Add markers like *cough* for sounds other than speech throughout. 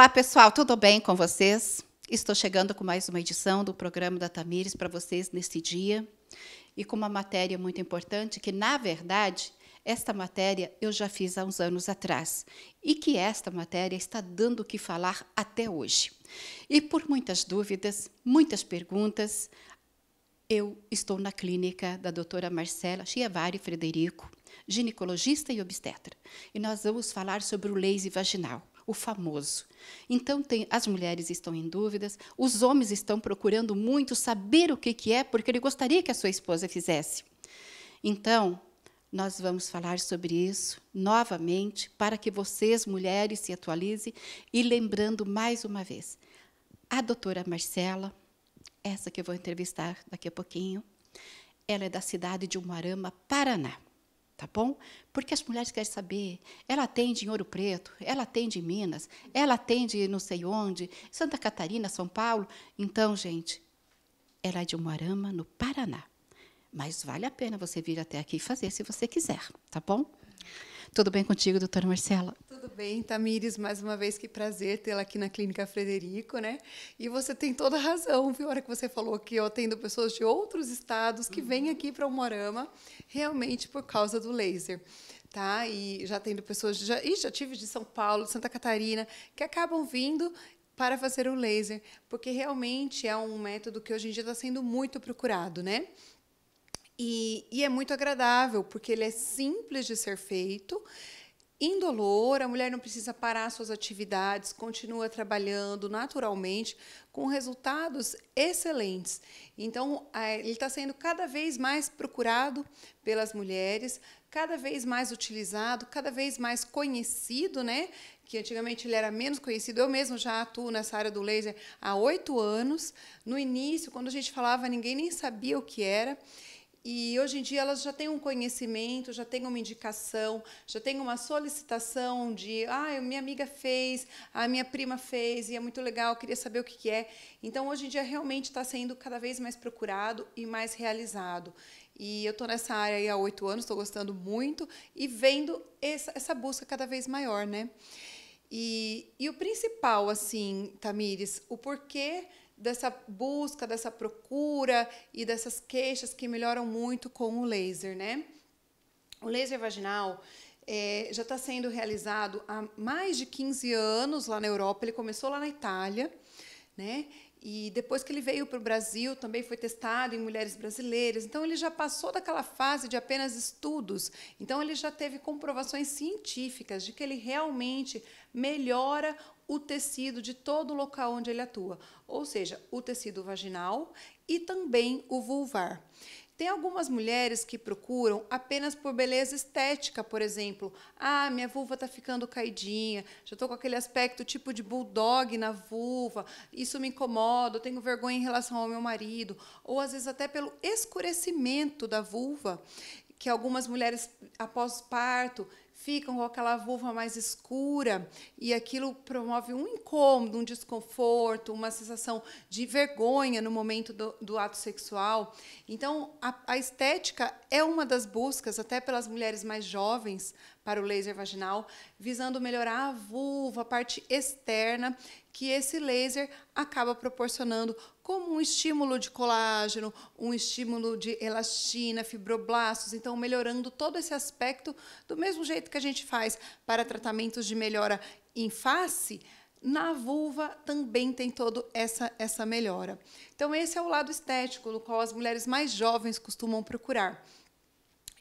Olá, pessoal, tudo bem com vocês? Estou chegando com mais uma edição do programa da Tamires para vocês neste dia e com uma matéria muito importante que, na verdade, esta matéria eu já fiz há uns anos atrás e que esta matéria está dando o que falar até hoje. E por muitas dúvidas, muitas perguntas, eu estou na clínica da doutora Marcela Chiavari Frederico, ginecologista e obstetra, e nós vamos falar sobre o laser vaginal o famoso. Então, tem, as mulheres estão em dúvidas, os homens estão procurando muito saber o que, que é, porque ele gostaria que a sua esposa fizesse. Então, nós vamos falar sobre isso novamente, para que vocês, mulheres, se atualizem. E lembrando mais uma vez, a doutora Marcela, essa que eu vou entrevistar daqui a pouquinho, ela é da cidade de Umarama, Paraná tá bom? Porque as mulheres querem saber. Ela atende em Ouro Preto, ela atende em Minas, ela atende não sei onde, Santa Catarina, São Paulo. Então, gente, ela é de Moarama, no Paraná. Mas vale a pena você vir até aqui e fazer se você quiser, tá bom? Tudo bem contigo, doutora Marcela? Tudo bem, Tamires, mais uma vez que prazer tê-la aqui na Clínica Frederico, né? E você tem toda a razão, viu? A hora que você falou que eu atendo pessoas de outros estados que vêm uhum. aqui para o Morama realmente por causa do laser tá? E já tendo pessoas já, e já tive de São Paulo, de Santa Catarina, que acabam vindo para fazer o laser, porque realmente é um método que hoje em dia está sendo muito procurado, né? E, e, é muito agradável, porque ele é simples de ser feito, indolor, a mulher não precisa parar suas atividades, continua trabalhando naturalmente, com resultados excelentes. Então, é, ele está sendo cada vez mais procurado pelas mulheres, cada vez mais utilizado, cada vez mais conhecido, né? que antigamente ele era menos conhecido. Eu mesmo já atuo nessa área do laser há oito anos. No início, quando a gente falava, ninguém nem sabia o que era. E hoje em dia elas já têm um conhecimento, já têm uma indicação, já têm uma solicitação de, ah, minha amiga fez, a minha prima fez, e é muito legal, queria saber o que, é. Então, hoje em dia realmente está sendo cada vez mais procurado e mais realizado. E eu estou nessa área há oito anos, estou gostando muito e vendo essa, essa busca cada vez maior, né? E, e o principal, assim, Tamires, o porquê dessa busca, dessa procura e dessas queixas que melhoram muito com o laser, né? O laser vaginal é, já está sendo realizado há mais de 15 anos lá na Europa. Ele começou lá na Itália, né? E depois que ele veio para o Brasil, também foi testado em mulheres brasileiras. Então, ele já passou daquela fase de apenas estudos. Então, ele já teve comprovações científicas de que ele realmente melhora o tecido de todo o local onde ele atua, ou seja, o tecido vaginal e também o vulvar. Tem algumas mulheres que procuram apenas por beleza estética, por exemplo. Ah, minha vulva está ficando caidinha, já estou com aquele aspecto tipo de bulldog na vulva, isso me incomoda, eu tenho vergonha em relação ao meu marido. Ou às vezes até pelo escurecimento da vulva, que algumas mulheres após parto ficam com aquela vulva mais escura e aquilo promove um incômodo, um desconforto, uma sensação de vergonha no momento do, do ato sexual. Então, a, a estética é uma das buscas, até pelas mulheres mais jovens, para o laser vaginal, visando melhorar a vulva, a parte externa, que esse laser acaba proporcionando como um estímulo de colágeno, um estímulo de elastina, fibroblastos, então melhorando todo esse aspecto do mesmo jeito que a gente faz para tratamentos de melhora em face, na vulva também tem toda essa, essa melhora. Então, esse é o lado estético, no qual as mulheres mais jovens costumam procurar.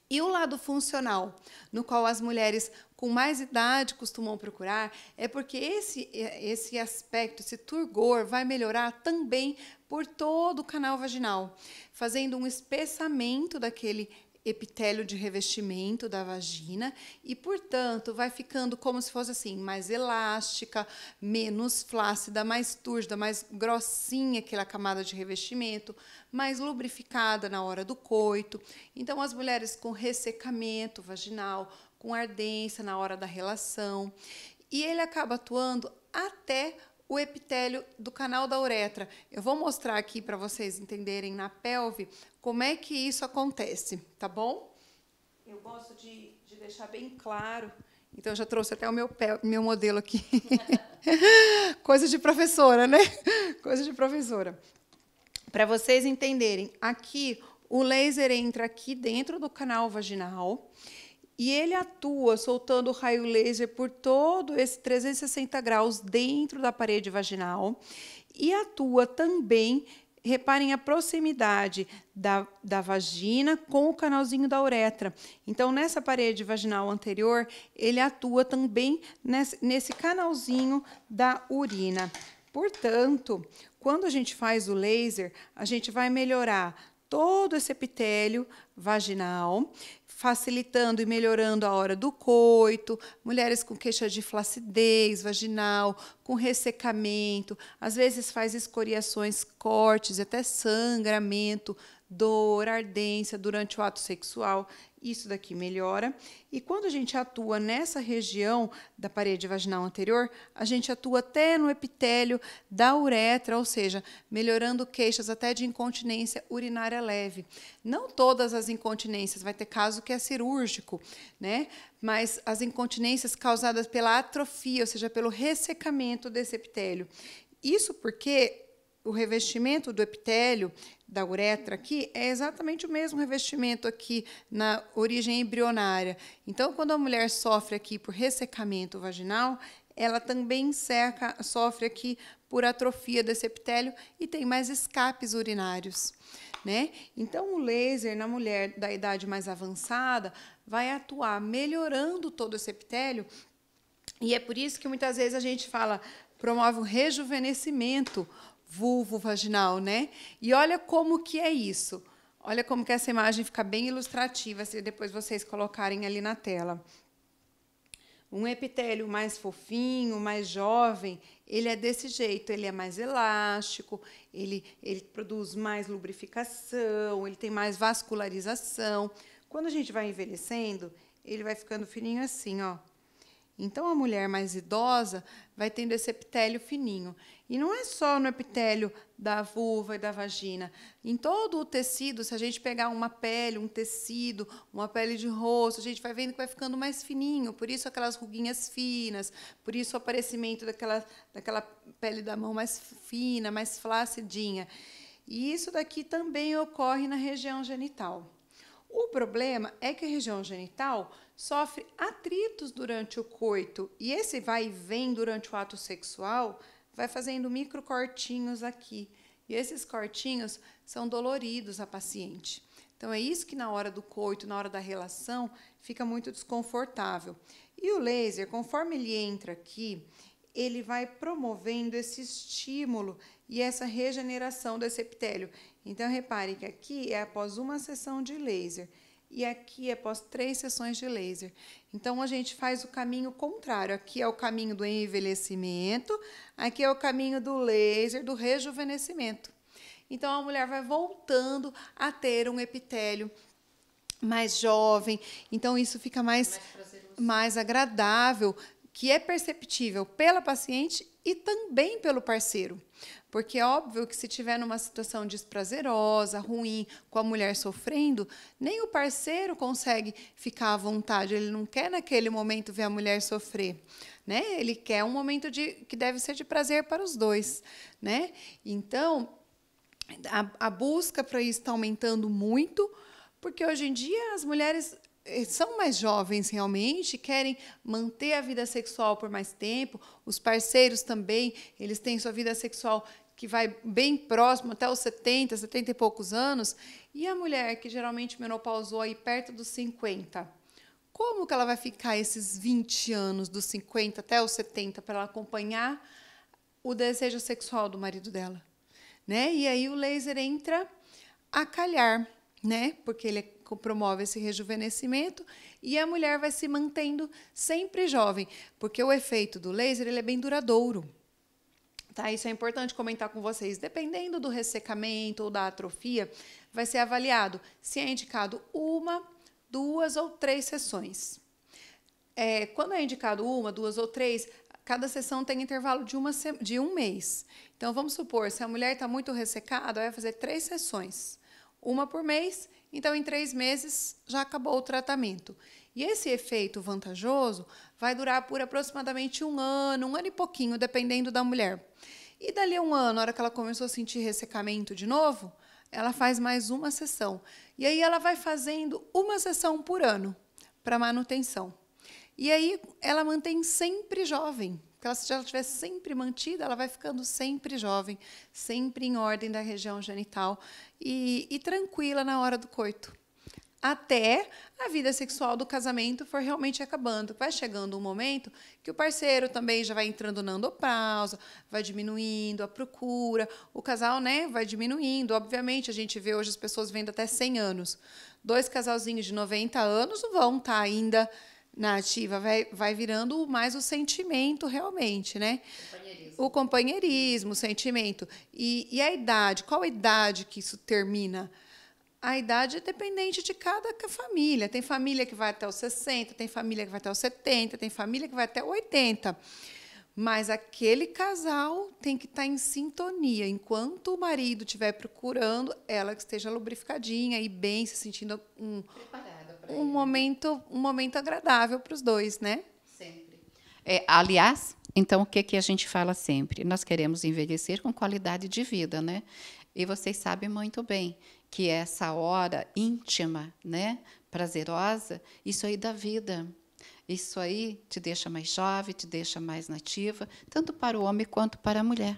E o lado funcional, no qual as mulheres com mais idade costumam procurar, é porque esse, é, esse aspecto, esse turgor, vai melhorar também por todo o canal vaginal, fazendo um espessamento daquele epitélio de revestimento da vagina e, portanto, vai ficando como se fosse assim, mais elástica, menos flácida, mais túrgida, mais grossinha aquela camada de revestimento, mais lubrificada na hora do coito. Então, as mulheres com ressecamento vaginal, com ardência na hora da relação. E ele acaba atuando até o epitélio do canal da uretra. Eu vou mostrar aqui para vocês entenderem na pelve como é que isso acontece, tá bom? Eu gosto de, de deixar bem claro. Então, já trouxe até o meu, pé, meu modelo aqui. *laughs* Coisa de professora, né? Coisa de professora. Para vocês entenderem, aqui o laser entra aqui dentro do canal vaginal e ele atua soltando o raio laser por todo esse 360 graus dentro da parede vaginal e atua também reparem a proximidade da, da vagina com o canalzinho da uretra. Então, nessa parede vaginal anterior, ele atua também nesse, nesse canalzinho da urina. Portanto, quando a gente faz o laser, a gente vai melhorar todo esse epitélio vaginal facilitando e melhorando a hora do coito, mulheres com queixa de flacidez vaginal, com ressecamento, às vezes faz escoriações, cortes, até sangramento, dor, ardência durante o ato sexual isso daqui melhora. E quando a gente atua nessa região da parede vaginal anterior, a gente atua até no epitélio da uretra, ou seja, melhorando queixas até de incontinência urinária leve. Não todas as incontinências, vai ter caso que é cirúrgico, né? Mas as incontinências causadas pela atrofia, ou seja, pelo ressecamento desse epitélio. Isso porque o revestimento do epitélio da uretra aqui é exatamente o mesmo revestimento aqui na origem embrionária. Então, quando a mulher sofre aqui por ressecamento vaginal, ela também seca, sofre aqui por atrofia desse epitélio e tem mais escapes urinários. Né? Então, o laser na mulher da idade mais avançada vai atuar melhorando todo esse epitélio, e é por isso que muitas vezes a gente fala promove o rejuvenescimento, vulvo vaginal, né? E olha como que é isso. Olha como que essa imagem fica bem ilustrativa se depois vocês colocarem ali na tela. Um epitélio mais fofinho, mais jovem, ele é desse jeito, ele é mais elástico, ele, ele produz mais lubrificação, ele tem mais vascularização. Quando a gente vai envelhecendo, ele vai ficando fininho assim, ó. Então, a mulher mais idosa vai tendo esse epitélio fininho. E não é só no epitélio da vulva e da vagina. Em todo o tecido, se a gente pegar uma pele, um tecido, uma pele de rosto, a gente vai vendo que vai ficando mais fininho. Por isso, aquelas ruguinhas finas, por isso o aparecimento daquela, daquela pele da mão mais fina, mais flacidinha. E isso daqui também ocorre na região genital. O problema é que a região genital sofre atritos durante o coito e esse vai e vem durante o ato sexual vai fazendo micro cortinhos aqui. E esses cortinhos são doloridos à paciente. Então é isso que na hora do coito, na hora da relação, fica muito desconfortável. E o laser, conforme ele entra aqui, ele vai promovendo esse estímulo e essa regeneração desse epitélio. Então repare que aqui é após uma sessão de laser e aqui é após três sessões de laser. Então a gente faz o caminho contrário. Aqui é o caminho do envelhecimento, aqui é o caminho do laser, do rejuvenescimento. Então a mulher vai voltando a ter um epitélio mais jovem. Então isso fica mais mais, mais agradável, que é perceptível pela paciente e também pelo parceiro. Porque é óbvio que se tiver numa situação desprazerosa, ruim, com a mulher sofrendo, nem o parceiro consegue ficar à vontade, ele não quer naquele momento ver a mulher sofrer, né? Ele quer um momento de que deve ser de prazer para os dois, né? Então, a, a busca para isso está aumentando muito, porque hoje em dia as mulheres eh, são mais jovens realmente, querem manter a vida sexual por mais tempo. Os parceiros também, eles têm sua vida sexual que vai bem próximo até os 70, 70 e poucos anos. E a mulher que geralmente menopausou aí perto dos 50, como que ela vai ficar esses 20 anos, dos 50 até os 70, para ela acompanhar o desejo sexual do marido dela? Né? E aí o laser entra a calhar, né? porque ele é promove esse rejuvenescimento e a mulher vai se mantendo sempre jovem, porque o efeito do laser ele é bem duradouro. Tá, isso é importante comentar com vocês. Dependendo do ressecamento ou da atrofia, vai ser avaliado se é indicado uma, duas ou três sessões. É, quando é indicado uma, duas ou três, cada sessão tem intervalo de, uma, de um mês. Então, vamos supor, se a mulher está muito ressecada, vai fazer três sessões uma por mês, então em três meses já acabou o tratamento. E esse efeito vantajoso vai durar por aproximadamente um ano, um ano e pouquinho, dependendo da mulher. E dali a um ano, na hora que ela começou a sentir ressecamento de novo, ela faz mais uma sessão. E aí ela vai fazendo uma sessão por ano para manutenção. E aí ela mantém sempre jovem, porque ela, se ela estiver sempre mantida, ela vai ficando sempre jovem, sempre em ordem da região genital e, e tranquila na hora do coito. Até a vida sexual do casamento for realmente acabando. Vai chegando um momento que o parceiro também já vai entrando na andopausa, vai diminuindo a procura, o casal né, vai diminuindo. Obviamente, a gente vê hoje as pessoas vendo até 100 anos. Dois casalzinhos de 90 anos vão estar tá ainda narrativa vai, vai virando mais o sentimento realmente, né? Companheirismo. O companheirismo, o sentimento. E, e a idade, qual a idade que isso termina? A idade é dependente de cada família. Tem família que vai até os 60, tem família que vai até os 70, tem família que vai até 80. Mas aquele casal tem que estar tá em sintonia. Enquanto o marido estiver procurando, ela que esteja lubrificadinha e bem, se sentindo um, um momento, um momento agradável para os dois, né? Sempre. É, aliás, então o que que a gente fala sempre? Nós queremos envelhecer com qualidade de vida, né? E vocês sabem muito bem que essa hora íntima, né, prazerosa, isso aí da vida. Isso aí te deixa mais jovem, te deixa mais nativa, tanto para o homem quanto para a mulher.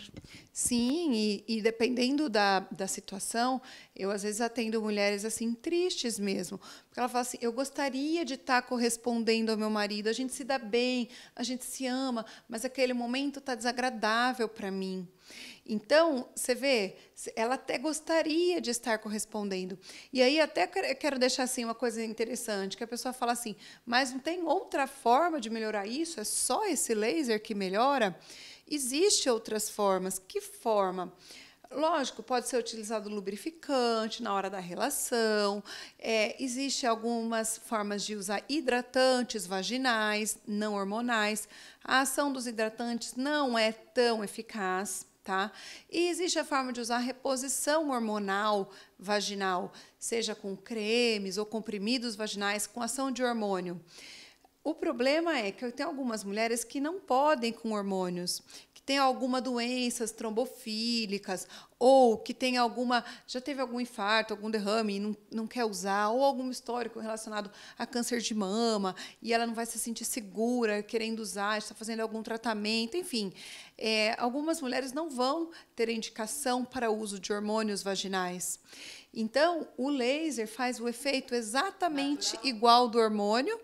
Sim, e, e dependendo da, da situação, eu às vezes atendo mulheres assim tristes mesmo, porque ela fala assim: eu gostaria de estar tá correspondendo ao meu marido, a gente se dá bem, a gente se ama, mas aquele momento está desagradável para mim. Então, você vê, ela até gostaria de estar correspondendo. E aí, até quero deixar assim uma coisa interessante, que a pessoa fala assim, mas não tem outra forma de melhorar isso? É só esse laser que melhora? Existem outras formas. Que forma? Lógico, pode ser utilizado lubrificante na hora da relação. É, Existem algumas formas de usar hidratantes vaginais, não hormonais. A ação dos hidratantes não é tão eficaz Tá? E existe a forma de usar reposição hormonal vaginal, seja com cremes ou comprimidos vaginais com ação de hormônio. O problema é que eu tenho algumas mulheres que não podem com hormônios que tem alguma doenças trombofílicas ou que tem alguma já teve algum infarto, algum derrame e não, não quer usar ou algum histórico relacionado a câncer de mama e ela não vai se sentir segura querendo usar, está fazendo algum tratamento, enfim, é, algumas mulheres não vão ter indicação para uso de hormônios vaginais. Então, o laser faz o efeito exatamente Natural. igual do hormônio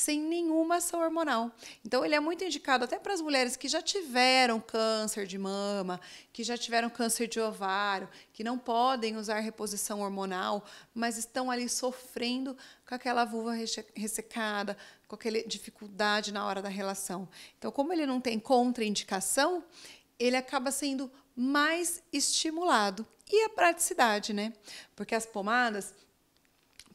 sem nenhuma ação hormonal. Então, ele é muito indicado até para as mulheres que já tiveram câncer de mama, que já tiveram câncer de ovário, que não podem usar reposição hormonal, mas estão ali sofrendo com aquela vulva ressecada, com aquela dificuldade na hora da relação. Então, como ele não tem contraindicação, ele acaba sendo mais estimulado. E a praticidade, né? Porque as pomadas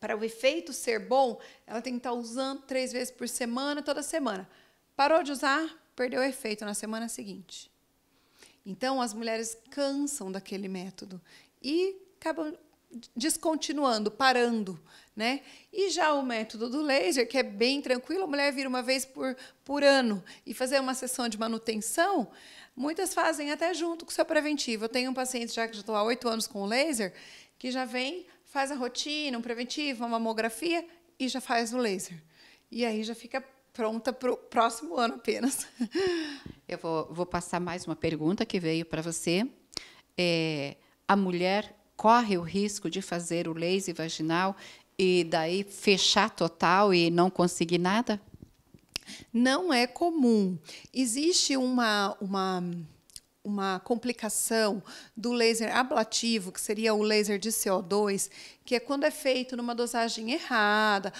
para o efeito ser bom, ela tem que estar usando três vezes por semana, toda semana. Parou de usar, perdeu o efeito na semana seguinte. Então, as mulheres cansam daquele método e acabam descontinuando, parando, né? E já o método do laser, que é bem tranquilo, a mulher vira uma vez por, por ano e fazer uma sessão de manutenção, muitas fazem até junto com o seu preventivo. Eu tenho um paciente já que já estou há oito anos com o laser, que já vem faz a rotina, um preventivo, uma mamografia e já faz o laser. E aí já fica pronta para o próximo ano apenas. *laughs* Eu vou, vou, passar mais uma pergunta que veio para você. É, a mulher corre o risco de fazer o laser vaginal e daí fechar total e não conseguir nada? Não é comum. Existe uma, uma uma complicação do laser ablativo, que seria o laser de CO2, que é quando é feito numa dosagem errada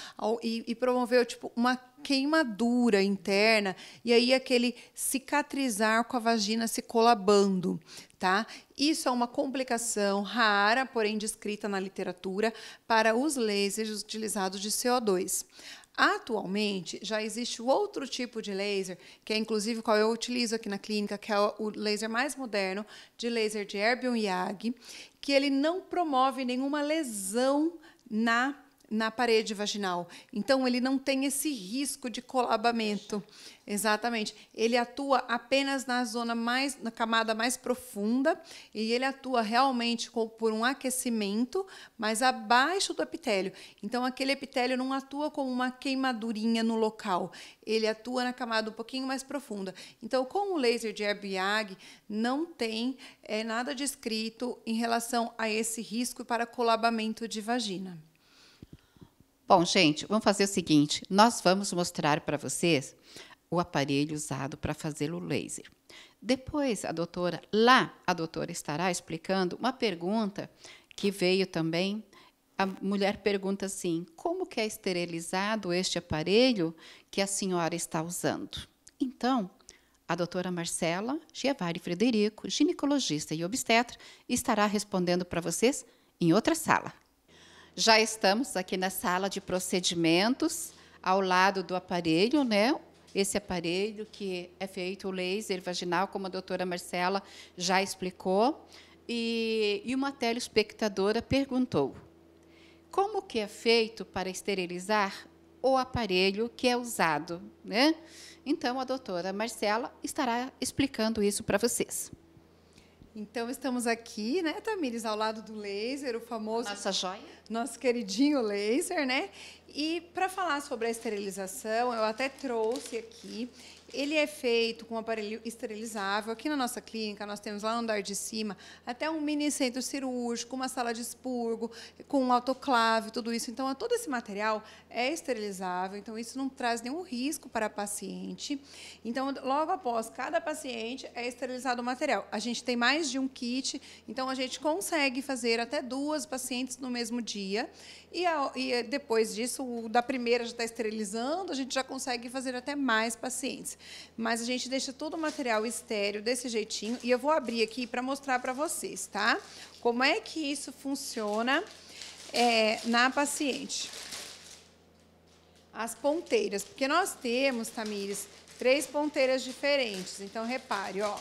e, e promoveu tipo, uma queimadura interna e aí aquele cicatrizar com a vagina se colabando, tá? Isso é uma complicação rara, porém descrita na literatura, para os lasers utilizados de CO2. Atualmente, já existe outro tipo de laser, que é inclusive qual eu utilizo aqui na clínica, que é o laser mais moderno, de laser de Erbium Yag, que ele não promove nenhuma lesão na na parede vaginal. Então, ele não tem esse risco de colabamento. Exatamente. Ele atua apenas na zona mais, na camada mais profunda, e ele atua realmente com, por um aquecimento, mas abaixo do epitélio. Então, aquele epitélio não atua como uma queimadurinha no local. Ele atua na camada um pouquinho mais profunda. Então, com o laser de airbag, não tem é, nada descrito em relação a esse risco para colabamento de vagina. Bom, gente, vamos fazer o seguinte: nós vamos mostrar para vocês o aparelho usado para fazer o laser. Depois, a doutora, lá, a doutora estará explicando uma pergunta que veio também. A mulher pergunta assim: como que é esterilizado este aparelho que a senhora está usando? Então, a doutora Marcela Giavari Frederico, ginecologista e obstetra, estará respondendo para vocês em outra sala. Já estamos aqui na sala de procedimentos, ao lado do aparelho, né? Esse aparelho que é feito o laser vaginal, como a doutora Marcela já explicou. E, e uma telespectadora perguntou, como que é feito para esterilizar o aparelho que é usado, né? Então a doutora Marcela estará explicando isso para vocês. Então estamos aqui, né, Tamires, ao lado do laser, o famoso. Nossa joia. Nosso queridinho laser, né? E para falar sobre a esterilização, eu até trouxe aqui ele é feito com um aparelho esterilizável. Aqui na nossa clínica, nós temos lá no andar de cima até um mini centro cirúrgico, uma sala de expurgo, com um autoclave, tudo isso. Então, todo esse material é esterilizável, então isso não traz nenhum risco para a paciente. Então, logo após cada paciente, é esterilizado o material. A gente tem mais de um kit, então a gente consegue fazer até duas pacientes no mesmo dia. E, a, e depois disso, o da primeira já está esterilizando, a gente já consegue fazer até mais pacientes. Mas a gente deixa todo o material estéreo desse jeitinho. E eu vou abrir aqui para mostrar para vocês, tá? Como é que isso funciona é, na paciente. As ponteiras. Porque nós temos, Tamires, três ponteiras diferentes. Então, repare, ó.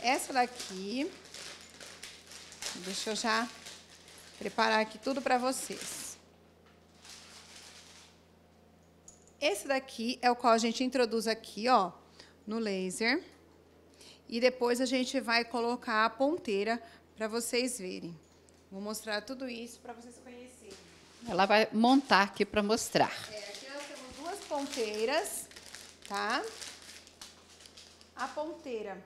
Essa daqui... Deixa eu já preparar aqui tudo para vocês. Esse daqui é o qual a gente introduz aqui, ó, no laser. E depois a gente vai colocar a ponteira para vocês verem. Vou mostrar tudo isso para vocês conhecerem. Ela vai montar aqui para mostrar. É, aqui nós temos duas ponteiras, tá? A ponteira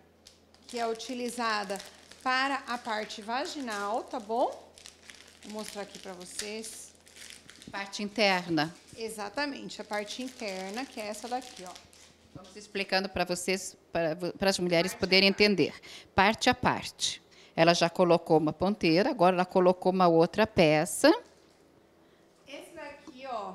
que é utilizada para a parte vaginal, tá bom? Vou mostrar aqui para vocês. Parte interna. Exatamente, a parte interna, que é essa daqui, ó. Vamos explicando para vocês, para, as mulheres parte poderem entender. Parte a parte. Ela já colocou uma ponteira, agora ela colocou uma outra peça. Esse daqui, ó,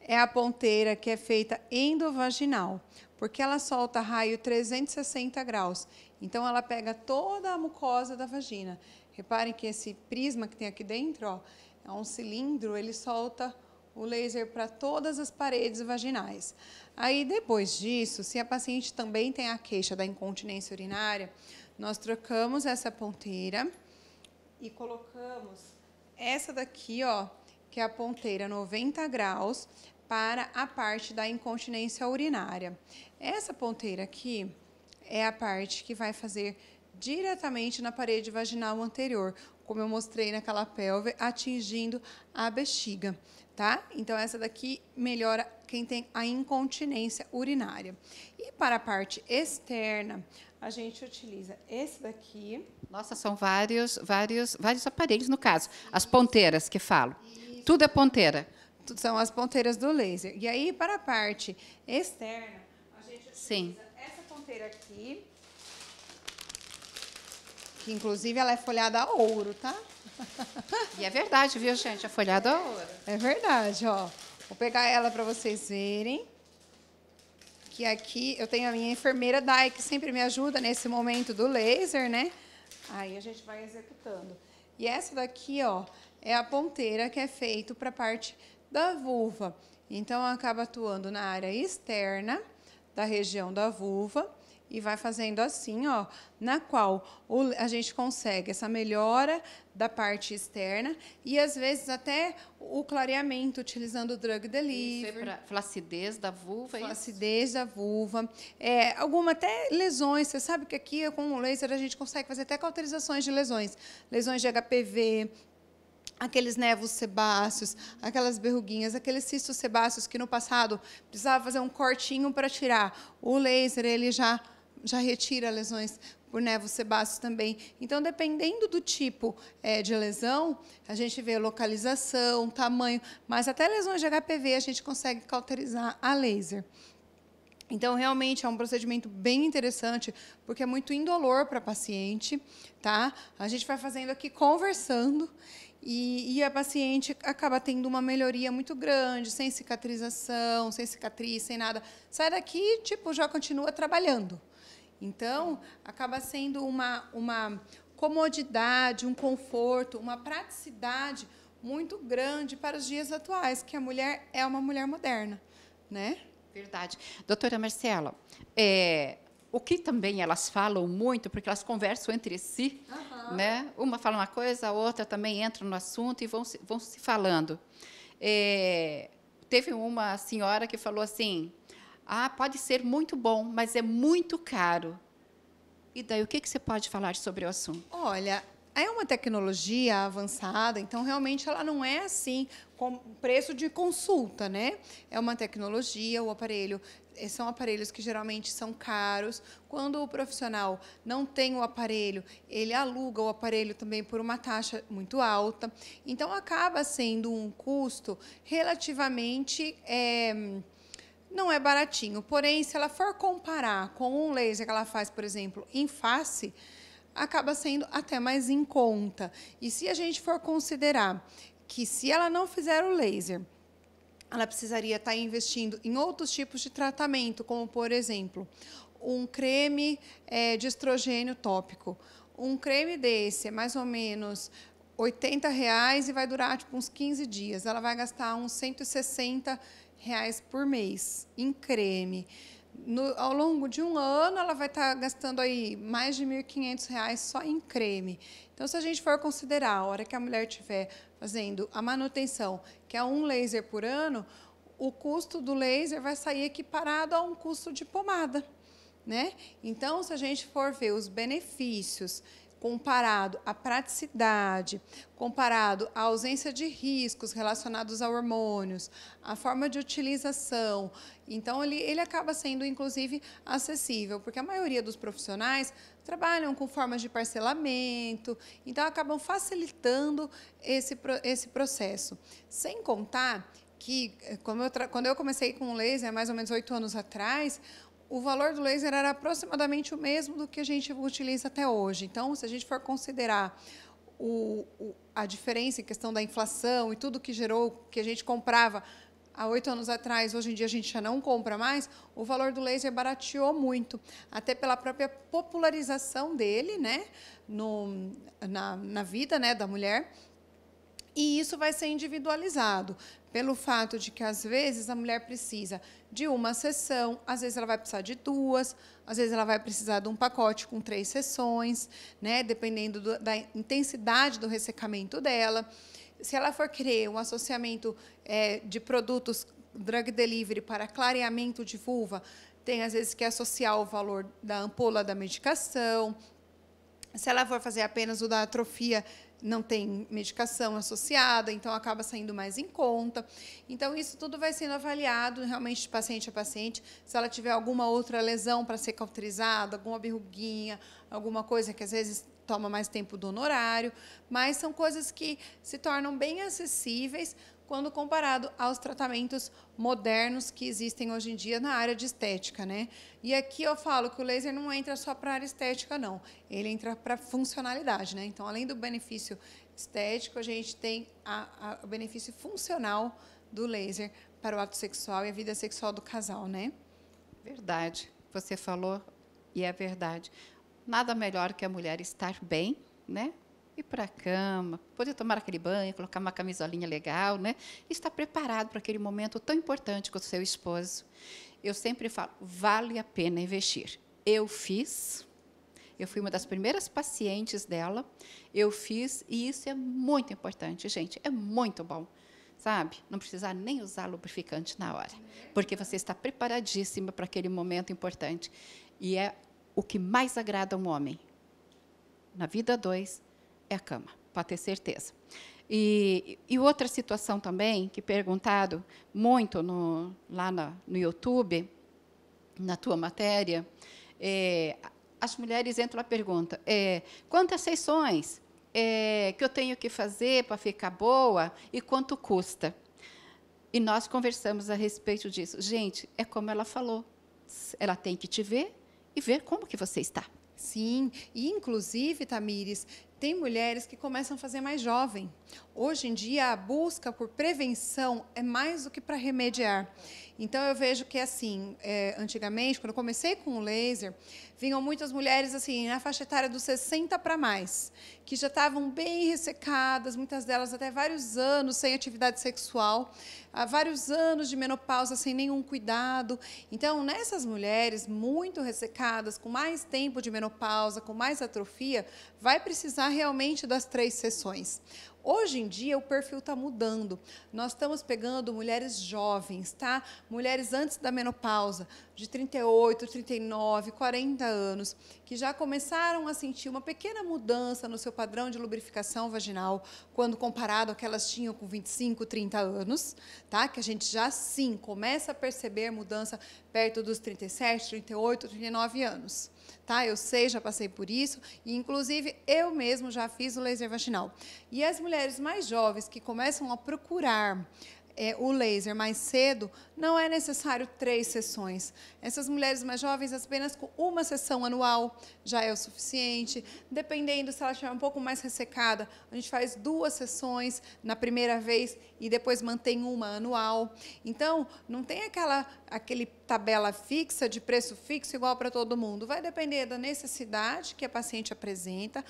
é a ponteira que é feita endovaginal, porque ela solta raio 360 graus. Então ela pega toda a mucosa da vagina. Reparem que esse prisma que tem aqui dentro, ó, é um cilindro, ele solta o laser para todas as paredes vaginais. Aí, depois disso, se a paciente também tem a queixa da incontinência urinária, nós trocamos essa ponteira e colocamos essa daqui, ó, que é a ponteira 90 graus, para a parte da incontinência urinária. Essa ponteira aqui é a parte que vai fazer diretamente na parede vaginal anterior, como eu mostrei naquela pelve, atingindo a bexiga tá? Então essa daqui melhora quem tem a incontinência urinária. E para a parte externa, a gente utiliza esse daqui. Nossa, são vários, vários, vários aparelhos no caso. As ponteiras que falo. Isso. Tudo é ponteira. são as ponteiras do laser. E aí para a parte externa, a gente utiliza Sim. essa ponteira aqui que inclusive ela é folhada a ouro, tá? E é verdade, viu, gente? É folhada a ouro. É verdade, ó. Vou pegar ela para vocês verem. Que aqui eu tenho a minha enfermeira Dai, que sempre me ajuda nesse momento do laser, né? Aí a gente vai executando. E essa daqui, ó, é a ponteira que é feito para a parte da vulva. Então acaba atuando na área externa da região da vulva e vai fazendo assim, ó, na qual a gente consegue essa melhora da parte externa e às vezes até o clareamento utilizando o drug é delivery, é flacidez da vulva, é flacidez isso? da vulva, é, alguma até lesões. Você sabe que aqui com o laser a gente consegue fazer até cauterizações de lesões, lesões de HPV, aqueles nervos sebáceos, aquelas berruguinhas, aqueles cistos sebáceos que no passado precisava fazer um cortinho para tirar. O laser ele já já retira lesões por nervo sebáceo também. Então, dependendo do tipo é, de lesão, a gente vê localização, tamanho, mas até lesões de HPV a gente consegue cauterizar a laser. Então, realmente é um procedimento bem interessante, porque é muito indolor para a paciente, tá? A gente vai fazendo aqui conversando e, e, a paciente acaba tendo uma melhoria muito grande, sem cicatrização, sem cicatriz, sem nada. Sai daqui, tipo, já continua trabalhando. Então, acaba sendo uma, uma comodidade, um conforto, uma praticidade muito grande para os dias atuais, que a mulher é uma mulher moderna, né? Verdade. Doutora Marcela, é, o que também elas falam muito, porque elas conversam entre si, uhum. né? Uma fala uma coisa, a outra também entra no assunto e vão se, vão se falando. É, teve uma senhora que falou assim, ah, pode ser muito bom, mas é muito caro. E daí, o que, que você pode falar sobre o assunto? Olha, é uma tecnologia avançada, então realmente ela não é assim com preço de consulta, né? É uma tecnologia, o aparelho eh, são aparelhos que geralmente são caros. Quando o profissional não tem o aparelho, ele aluga o aparelho também por uma taxa muito alta. Então acaba sendo um custo relativamente é, não é baratinho. Porém, se ela for comparar com um laser que ela faz, por exemplo, em face, acaba sendo até mais em conta. E se a gente for considerar que se ela não fizer o laser, ela precisaria estar tá investindo em outros tipos de tratamento, como por exemplo, um creme é, de estrogênio tópico. Um creme desse é mais ou menos 80 reais e vai durar tipo, uns 15 dias. Ela vai gastar uns 160 reais por mês em creme. No, ao longo de um ano, ela vai estar tá gastando aí mais de R$ 1.500 só em creme. Então, se a gente for considerar a hora que a mulher estiver fazendo a manutenção, que é um laser por ano, o custo do laser vai sair equiparado a um custo de pomada. Né? Então, se a gente for ver os benefícios comparado à praticidade, comparado à ausência de riscos relacionados a hormônios, a forma de utilização. Então, ele, ele acaba sendo, inclusive, acessível, porque a maioria dos profissionais trabalham com formas de parcelamento, então acabam facilitando esse, esse processo. Sem contar que, eh, eu quando eu comecei com o laser, mais ou menos oito anos atrás, o valor do laser era aproximadamente o mesmo do que a gente utiliza até hoje. Então, se a gente for considerar o, o, a diferença em questão da inflação e tudo que gerou, que a gente comprava há oito anos atrás, hoje em dia a gente já não compra mais, o valor do laser barateou muito, até pela própria popularização dele né, no, na, na vida né, da mulher. E isso vai ser individualizado pelo fato de que às vezes a mulher precisa de uma sessão, às vezes ela vai precisar de duas, às vezes ela vai precisar de um pacote com três sessões, né, dependendo do, da intensidade do ressecamento dela. Se ela for querer um associamento é, de produtos drug delivery para clareamento de vulva, tem às vezes que associar o valor da ampola da medicação. Se ela for fazer apenas o da atrofia não tem medicação associada, então acaba saindo mais em conta. Então, isso tudo vai sendo avaliado realmente de paciente a paciente. Se ela tiver alguma outra lesão para ser cauterizada, alguma berruguinha, alguma coisa que às vezes toma mais tempo do honorário, mas são coisas que se tornam bem acessíveis quando comparado aos tratamentos modernos que existem hoje em dia na área de estética, né? E aqui eu falo que o laser não entra só para a área estética, não. Ele entra para funcionalidade, né? Então, além do benefício estético, a gente tem a, a, o benefício funcional do laser para o ato sexual e a vida sexual do casal, né? Verdade. Você falou e é verdade. Nada melhor que a mulher estar bem, né? ir para a cama, poder tomar aquele banho, colocar uma camisolinha legal, né? E estar preparado para aquele momento tão importante com o seu esposo. Eu sempre falo, vale a pena investir. Eu fiz, eu fui uma das primeiras pacientes dela, eu fiz e isso é muito importante, gente, é muito bom. Sabe? Não precisar nem usar lubrificante na hora, porque você está preparadíssima para aquele momento importante. E é o que mais agrada um homem, na vida dois é a cama, para ter certeza. E, e outra situação também, que perguntado muito no, lá no YouTube, na tua matéria, é, as mulheres entram e perguntam, é, quantas sessões é, que eu tenho que fazer para ficar boa e quanto custa? E nós conversamos a respeito disso. Gente, é como ela falou, ela tem que te ver e ver como que você está. Sim, e inclusive, Tamires, tem mulheres que começam a fazer mais jovem. Hoje em dia, a busca por prevenção é mais do que para remediar. Então eu vejo que assim, é, antigamente, quando eu comecei com o laser, vinham muitas mulheres assim na faixa etária dos 60 para mais, que já estavam bem ressecadas, muitas delas até vários anos sem atividade sexual, há vários anos de menopausa sem nenhum cuidado. Então nessas mulheres muito ressecadas, com mais tempo de menopausa, com mais atrofia, vai precisar realmente das três sessões. Hoje em dia o perfil está mudando. Nós estamos pegando mulheres jovens, tá? Mulheres antes da menopausa, de 38, 39, 40 anos que já começaram a sentir uma pequena mudança no seu padrão de lubrificação vaginal quando comparado ao que elas tinham com 25, 30 anos, tá? Que a gente já sim começa a perceber mudança perto dos 37, 38, 39 anos. Tá? Eu sei, já passei por isso, e inclusive eu mesmo já fiz o laser vaginal. E as mulheres mais jovens que começam a procurar é, o laser mais cedo, não é necessário três sessões. Essas mulheres mais jovens, apenas com uma sessão anual já é o suficiente. Dependendo se ela estiver um pouco mais ressecada, a gente faz duas sessões na primeira vez e depois mantém uma anual. Então, não tem aquela, aquele tabela fixa, de preço fixo, igual para todo mundo. Vai depender da necessidade que a paciente apresenta,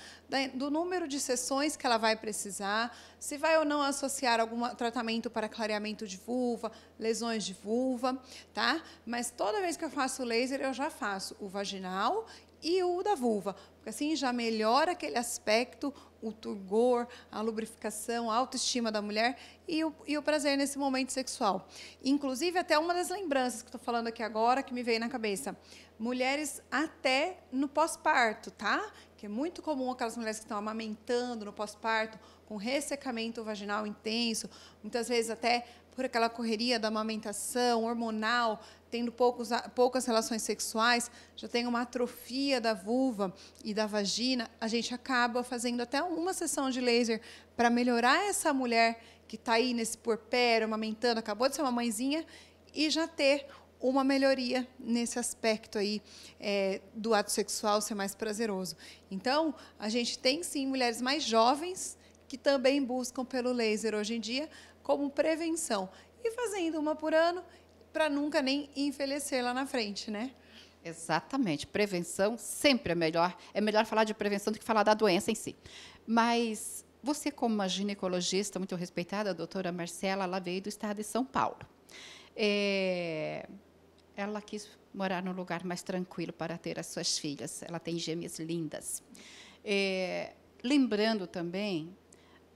do número de sessões que ela vai precisar, se vai ou não associar algum tratamento para clareamento de vulva, lesões de vulva, tá? Mas toda vez que eu faço laser, eu já faço o vaginal e o da vulva. Porque assim já melhora aquele aspecto, o turgor, a lubrificação, a autoestima da mulher e o, e o prazer nesse momento sexual. Inclusive, até uma das lembranças que estou falando aqui agora, que me veio na cabeça. Mulheres até no pós-parto, tá? Que é muito comum aquelas mulheres que estão amamentando no pós-parto, com ressecamento vaginal intenso, muitas vezes até por aquela correria da amamentação, hormonal, tendo poucos, poucas relações sexuais, já tem uma atrofia da vulva e da vagina, a gente acaba fazendo até uma sessão de laser para melhorar essa mulher que está aí nesse porpério, amamentando, acabou de ser uma mãezinha, e já ter uma melhoria nesse aspecto aí é, do ato sexual ser mais prazeroso. Então, a gente tem sim mulheres mais jovens que também buscam pelo laser hoje em dia, como prevenção. E fazendo uma por ano para nunca nem envelhecer lá na frente, né? Exatamente. Prevenção sempre é melhor. É melhor falar de prevenção do que falar da doença em si. Mas você, como uma ginecologista muito respeitada, a doutora Marcela, ela veio do estado de São Paulo. É... Ela quis morar num lugar mais tranquilo para ter as suas filhas. Ela tem gêmeas lindas. É... Lembrando também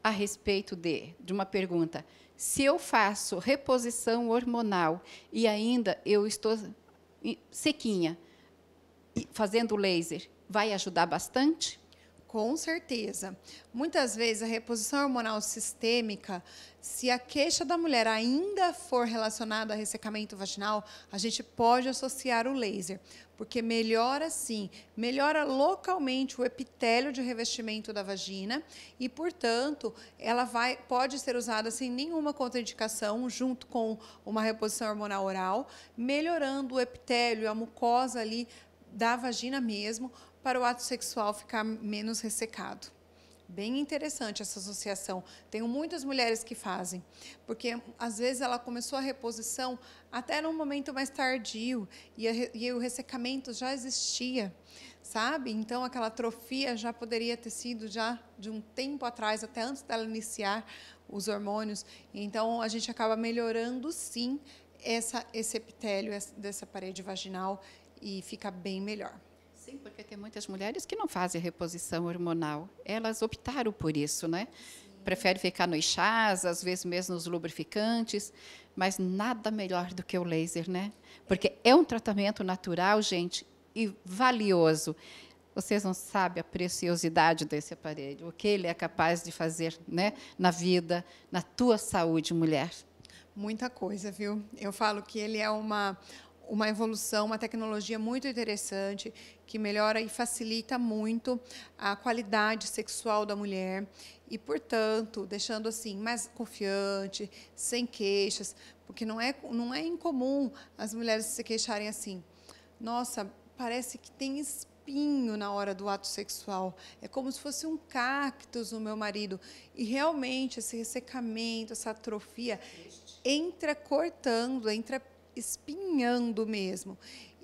a respeito de, de uma pergunta. Se eu faço reposição hormonal e ainda eu estou sequinha, fazendo laser, vai ajudar bastante? Com certeza. Muitas vezes a reposição hormonal sistêmica, se a queixa da mulher ainda for relacionada a ressecamento vaginal, a gente pode associar o laser, porque melhora sim, melhora localmente o epitélio de revestimento da vagina e, portanto, ela vai pode ser usada sem nenhuma contraindicação junto com uma reposição hormonal oral, melhorando o epitélio, a mucosa ali da vagina mesmo, para o ato sexual ficar menos ressecado. Bem interessante essa associação. Tenho muitas mulheres que fazem, porque às vezes ela começou a reposição até num momento mais tardio e, a, e o ressecamento já existia, sabe? Então aquela atrofia já poderia ter sido já de um tempo atrás, até antes dela iniciar os hormônios. Então a gente acaba melhorando sim essa, esse epitélio essa, dessa parede vaginal e fica bem melhor. Sim, porque tem muitas mulheres que não fazem reposição hormonal. Elas optaram por isso, né? Prefere ficar nos chás, às vezes mesmo nos lubrificantes, mas nada melhor do que o laser, né? Porque é um tratamento natural, gente, e valioso. Vocês não sabem a preciosidade desse aparelho, o que ele é capaz de fazer, né, na vida, na tua saúde, mulher. Muita coisa, viu? Eu falo que ele é uma uma evolução, uma tecnologia muito interessante que melhora e facilita muito a qualidade sexual da mulher e, portanto, deixando assim mais confiante, sem queixas, porque não é não é incomum as mulheres se queixarem assim. Nossa, parece que tem espinho na hora do ato sexual. É como se fosse um cactus no meu marido. E realmente esse ressecamento, essa atrofia entra cortando, entra espinhando mesmo.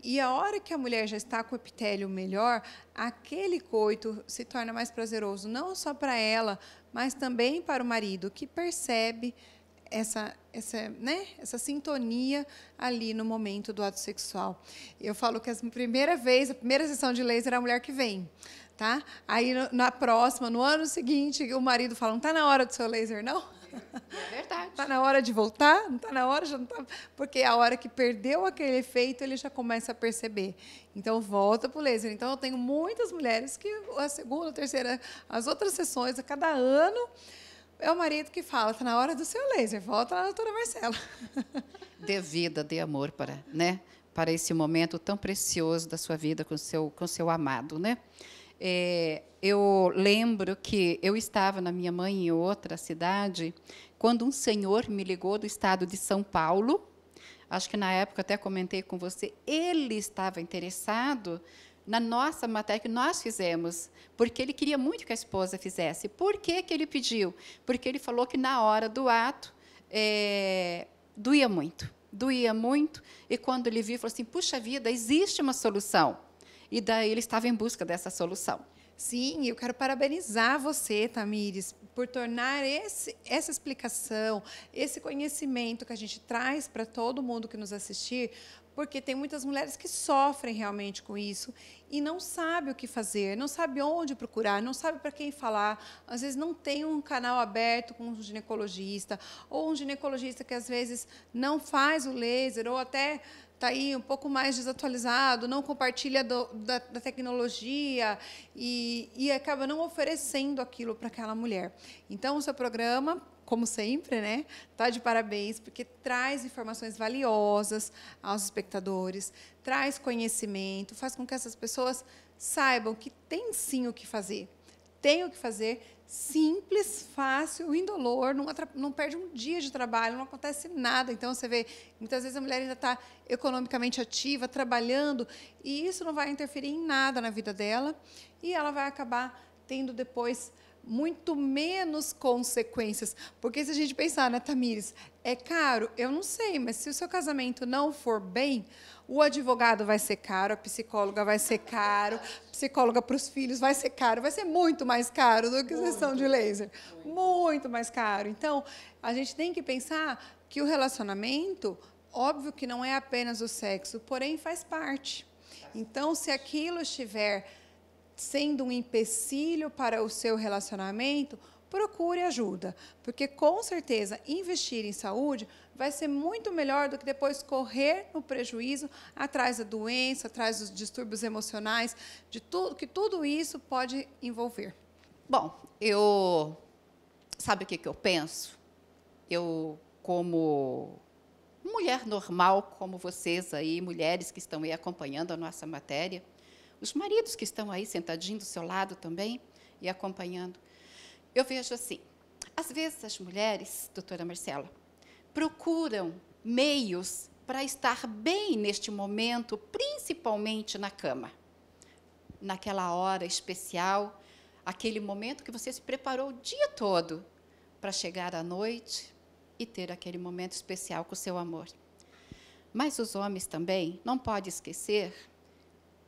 E a hora que a mulher já está com o epitélio melhor, aquele coito se torna mais prazeroso, não só para ela, mas também para o marido, que percebe essa, essa, né, essa sintonia ali no momento do ato sexual. Eu falo que a primeira vez, a primeira sessão de laser é a mulher que vem. Tá? Aí, na próxima, no ano seguinte, o marido fala: não está na hora do seu laser, não? É verdade. Está na hora de voltar? Não está na hora? Já não tá... Porque a hora que perdeu aquele efeito, ele já começa a perceber. Então, volta para o laser. Então, eu tenho muitas mulheres que a segunda, a terceira, as outras sessões, a cada ano, é o marido que fala, está na hora do seu laser, volta lá doutora Marcela. *laughs* Dê vida, dê amor para, né? para esse momento tão precioso da sua vida com seu, o com seu amado, né? É, eu lembro que eu estava na minha mãe em outra cidade quando um senhor me ligou do estado de São Paulo. Acho que na época até comentei com você, ele estava interessado na nossa matéria que nós fizemos, porque ele queria muito que a esposa fizesse. Por que, que ele pediu? Porque ele falou que na hora do ato é, doía muito. Doía muito, e quando ele viu, falou assim: puxa vida, existe uma solução e daí ele estava em busca dessa solução. Sim, eu quero parabenizar você, Tamires, por tornar esse, essa explicação, esse conhecimento que a gente traz para todo mundo que nos assistir, porque tem muitas mulheres que sofrem realmente com isso e não sabe o que fazer, não sabe onde procurar, não sabe para quem falar, às vezes não tem um canal aberto com um ginecologista, ou um ginecologista que às vezes não faz o laser, ou até está aí um pouco mais desatualizado, não compartilha do, da, da, tecnologia e, e acaba não oferecendo aquilo para aquela mulher. Então, o seu programa como sempre, né? Tá de parabéns porque traz informações valiosas aos espectadores, traz conhecimento, faz com que essas pessoas saibam que tem sim o que fazer. Tem o que fazer, simples, fácil, indolor, não, não, perde um dia de trabalho, não acontece nada. Então você vê, muitas vezes a mulher ainda está economicamente ativa, trabalhando, e isso não vai interferir em nada na vida dela, e ela vai acabar tendo depois muito menos consequências. Porque se a gente pensar, né, Tamires, é caro? Eu não sei, mas se o seu casamento não for bem, o advogado vai ser caro, a psicóloga vai ser caro, psicóloga para os filhos vai ser caro, vai ser muito mais caro do que a sessão de laser. Muito mais caro. Então, a gente tem que pensar que o relacionamento, óbvio que não é apenas o sexo, porém faz parte. Então, se aquilo estiver sendo um empecilho para o seu relacionamento, procure ajuda, porque com certeza investir em saúde vai ser muito melhor do que depois correr no prejuízo atrás da doença, atrás dos distúrbios emocionais, de tudo que tudo isso pode envolver. Bom, eu sabe o que, que eu penso? Eu como mulher normal, como vocês aí, mulheres que estão aí acompanhando a nossa matéria, os maridos que estão aí sentadinhos do seu lado também e acompanhando, eu vejo assim. Às vezes as mulheres, doutora Marcela, procuram meios para estar bem neste momento, principalmente na cama. Naquela hora especial, aquele momento que você se preparou o dia todo para chegar à noite e ter aquele momento especial com o seu amor. Mas os homens também não podem esquecer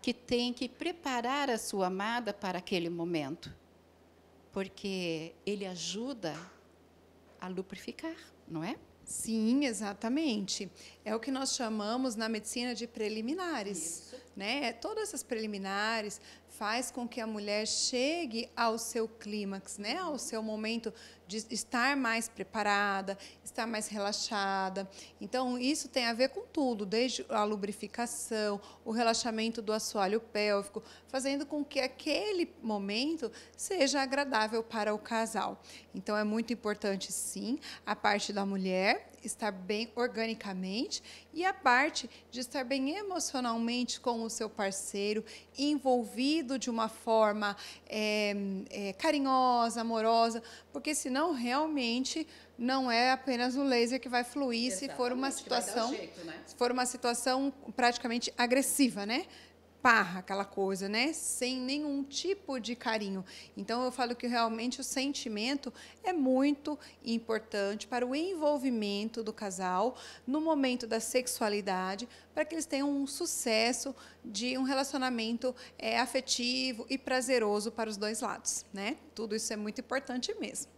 que tem que preparar a sua amada para aquele momento, porque ele ajuda a lubrificar, não é? Sim, exatamente. É o que nós chamamos na medicina de preliminares. Isso. Né? É, todas essas preliminares, faz com que a mulher chegue ao seu clímax, né? ao seu momento de estar mais preparada, estar mais relaxada. Então, isso tem a ver com tudo, desde a lubrificação, o relaxamento do assoalho pélvico, fazendo com que aquele momento seja agradável para o casal. Então, é muito importante, sim, a parte da mulher estar bem organicamente e a parte de estar bem emocionalmente com o seu parceiro, envolvido de uma forma é, é, carinhosa, amorosa, porque senão realmente não é apenas o laser que vai fluir Exatamente, se for uma situação, jeito, né? se for uma situação praticamente agressiva, né? parra aquela coisa, né? Sem nenhum tipo de carinho. Então eu falo que realmente o sentimento é muito importante para o envolvimento do casal no momento da sexualidade, para que eles tenham um sucesso de um relacionamento é, afetivo e prazeroso para os dois lados, né? Tudo isso é muito importante mesmo.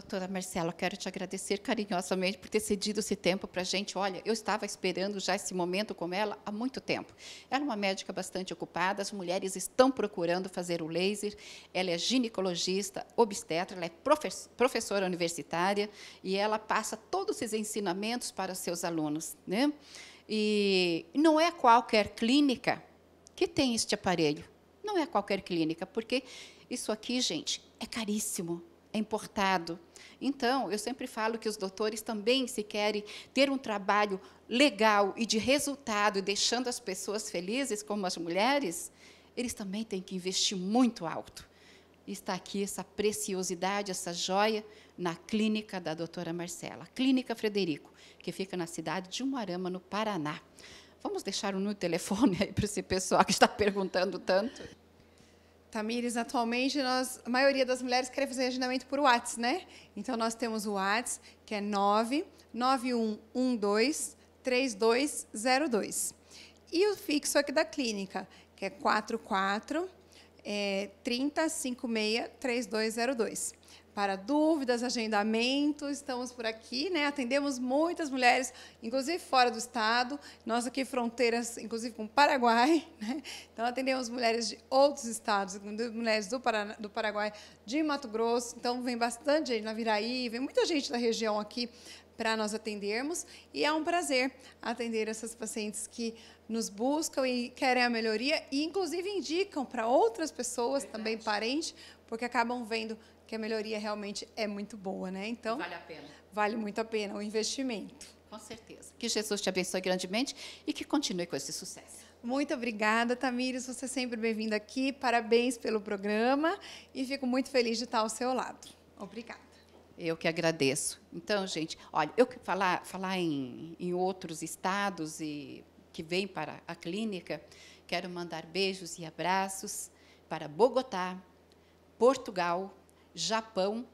Doutora Marcela, quero te agradecer carinhosamente por ter cedido esse tempo para a gente. Olha, eu estava esperando já esse momento com ela há muito tempo. Ela é uma médica bastante ocupada, as mulheres estão procurando fazer o laser. Ela é ginecologista, obstetra, ela é professora universitária e ela passa todos esses ensinamentos para os seus alunos. Né? E não é qualquer clínica que tem este aparelho. Não é qualquer clínica, porque isso aqui, gente, é caríssimo é importado. Então, eu sempre falo que os doutores também, se querem ter um trabalho legal e de resultado, deixando as pessoas felizes, como as mulheres, eles também têm que investir muito alto. Está aqui essa preciosidade, essa joia, na clínica da doutora Marcela, Clínica Frederico, que fica na cidade de Umarama, no Paraná. Vamos deixar o um número de telefone *laughs* aí para esse pessoal que está perguntando tanto. Tamires, atualmente nós, a maioria das mulheres quer fazer agendamento por WhatsApp, né? Então nós temos o WhatsApp, que é 991123202. E o fixo aqui da clínica, que é 44 é, 3056 3202 para dúvidas, agendamento. Estamos por aqui, né? Atendemos muitas mulheres, inclusive fora do estado. Nós aqui fronteiras, inclusive com o Paraguai, *laughs* né? Então atendemos mulheres de outros estados, mulheres do, Paraná, do Paraguai, de Mato Grosso. Então vem bastante gente na Viraí, vem muita gente da região aqui para nós atendermos e é um prazer atender essas pacientes que nos buscam e querem a melhoria e inclusive indicam para outras pessoas, Verdade. também parentes, porque acabam vendo que a melhoria realmente é muito boa, né? Então vale a pena. Vale muito a pena o investimento. Com certeza. Que Jesus te abençoe grandemente e que continue com esse sucesso. Muito obrigada, Tamires. Você é sempre bem-vinda aqui. Parabéns pelo programa e fico muito feliz de estar ao seu lado. Obrigada. Eu que agradeço. Então, gente, olha, eu falar, falar em, em outros estados e que vêm para a clínica, quero mandar beijos e abraços para Bogotá, Portugal, Japão,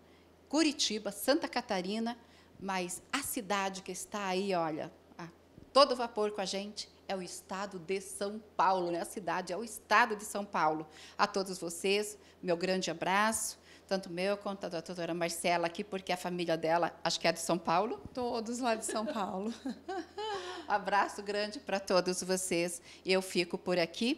Curitiba, Santa Catarina, mas a cidade que está aí, olha, a todo vapor com a gente é o estado de São Paulo, né? A cidade é o estado de São Paulo. A todos vocês, meu grande abraço, tanto meu quanto a doutora Marcela aqui, porque a família dela, acho que é de São Paulo. Todos lá de São Paulo. *laughs* abraço grande para todos vocês. Eu fico por aqui.